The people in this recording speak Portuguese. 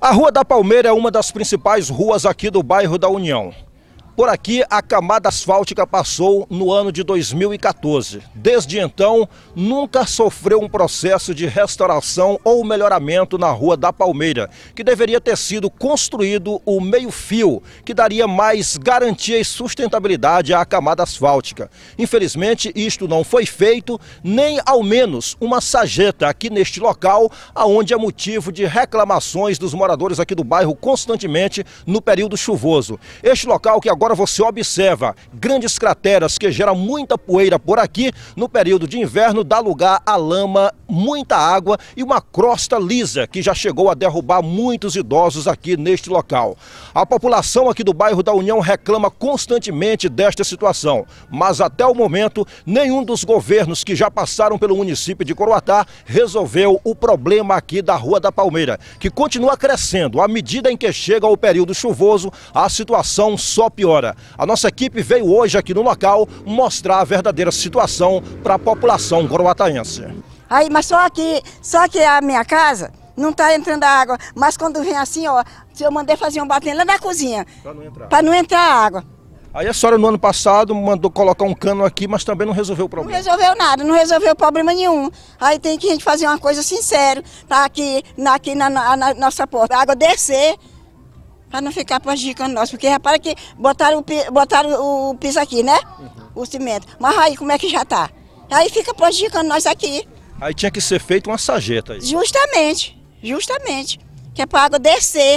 A Rua da Palmeira é uma das principais ruas aqui do bairro da União. Por aqui, a camada asfáltica passou no ano de 2014. Desde então, nunca sofreu um processo de restauração ou melhoramento na Rua da Palmeira, que deveria ter sido construído o meio-fio, que daria mais garantia e sustentabilidade à camada asfáltica. Infelizmente, isto não foi feito, nem ao menos uma sageta aqui neste local, aonde é motivo de reclamações dos moradores aqui do bairro constantemente no período chuvoso. Este local que agora agora você observa grandes crateras que geram muita poeira por aqui. No período de inverno, dá lugar a lama, muita água e uma crosta lisa que já chegou a derrubar muitos idosos aqui neste local. A população aqui do bairro da União reclama constantemente desta situação, mas até o momento, nenhum dos governos que já passaram pelo município de Coroatá resolveu o problema aqui da Rua da Palmeira, que continua crescendo. À medida em que chega o período chuvoso, a situação só piora agora. A nossa equipe veio hoje aqui no local mostrar a verdadeira situação para a população coroataense. Aí, mas só que, só que a minha casa não está entrando água, mas quando vem assim, ó, eu mandei fazer um batendo lá na cozinha para não entrar, pra não entrar água. Aí a senhora no ano passado mandou colocar um cano aqui, mas também não resolveu o problema. Não resolveu nada, não resolveu problema nenhum. Aí tem que a gente fazer uma coisa sincera, tá aqui, na, aqui na, na, na nossa porta. A água descer, para não ficar prejudicando nós, porque repara que botaram, botaram o piso aqui, né? Uhum. O cimento. Mas aí como é que já tá? Aí fica prejudicando nós aqui. Aí tinha que ser feito uma sarjeta aí. Justamente, justamente. Que é para a água descer.